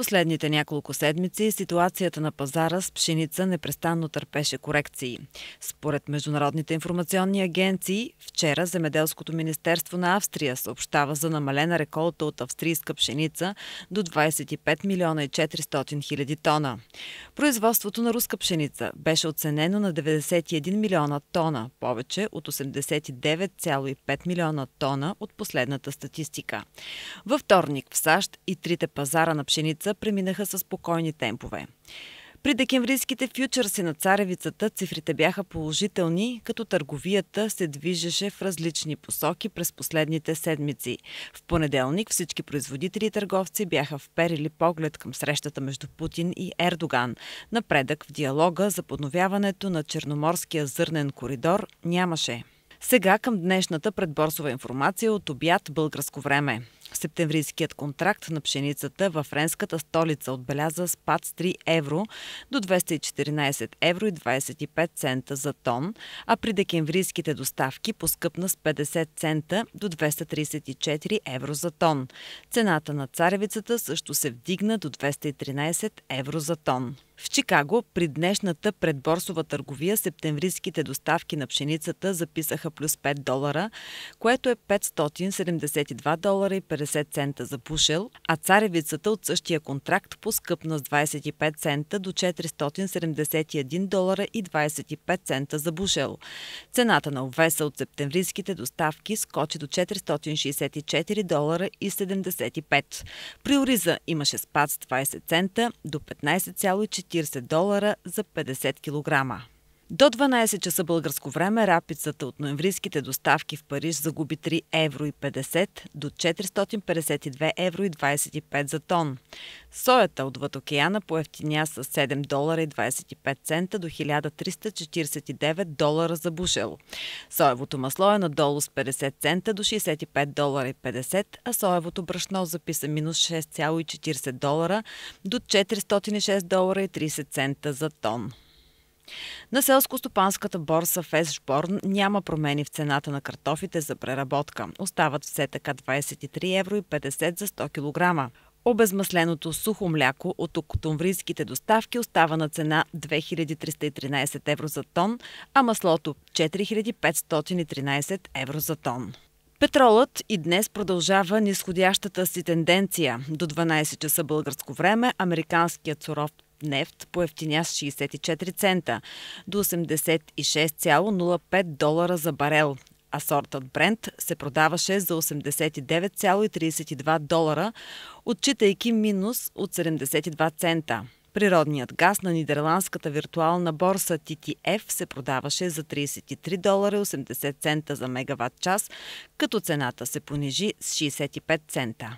последните няколко седмици ситуацията на пазара с пшеница непрестанно търпеше корекции. Според международните информационни агенции, вчера Земеделското министерство на Австрия съобщава за намалена реколта от австрийска пшеница до 25 милиона и 400 хиляди тона. Производството на руска пшеница беше оценено на 91 милиона тона, повече от 89,5 милиона тона от последната статистика. Във вторник в САЩ и трите пазара на пшеница седмица преминаха с спокойни темпове. При декемврийските фьючерси на царевицата цифрите бяха положителни, като търговията се движеше в различни посоки през последните седмици. В понеделник всички производители и търговци бяха вперили поглед към срещата между Путин и Ердоган. Напредък в диалога за подновяването на Черноморския зърнен коридор нямаше. Сега към днешната предборсова информация от обяд българско време. Септемврийският контракт на пшеницата във френската столица отбеляза спад с 3 евро до 214 евро и 25 цента за тон, а при декемврийските доставки поскъпна с 50 цента до 234 евро за тон. Цената на царевицата също се вдигна до 213 евро за тон. В Чикаго при днешната предборсова търговия септемврийските доставки на пшеницата записаха плюс 5 долара, което е 572 долара и 50 цента за пушел, а царевицата от същия контракт поскъпна с 25 цента до 471 долара и 25 цента за бушел. Цената на овеса от септемврийските доставки скочи до 464 долара и 75. При ориза имаше спад с 20 цента до 15,4 40 долара за 50 кг. До 12 часа българско време рапицата от ноемврийските доставки в Париж загуби 3 евро и 50 до 452 евро и 25 за тон. Соята отвъд океана поевтиня с 7 долара и 25 цента до 1349 долара за бушел. Соевото масло е надолу с 50 цента до 65 долара и 50, а соевото брашно записа минус 6,40 долара до 406 долара и 30 цента за тон. На селско-стопанската борса в Есшборн няма промени в цената на картофите за преработка. Остават все така 23,50 евро за 100 кг. Обезмасленото сухо мляко от октомврийските доставки остава на цена 2313 евро за тон, а маслото 4513 евро за тон. Петролът и днес продължава нисходящата си тенденция. До 12 часа българско време американският суров нефт поевтиня с 64 цента до 86,05 долара за барел а сортът Брент се продаваше за 89,32 долара, отчитайки минус от 72 цента. Природният газ на нидерландската виртуална борса TTF се продаваше за 33 долара 80 цента за мегаватт час, като цената се понижи с 65 цента.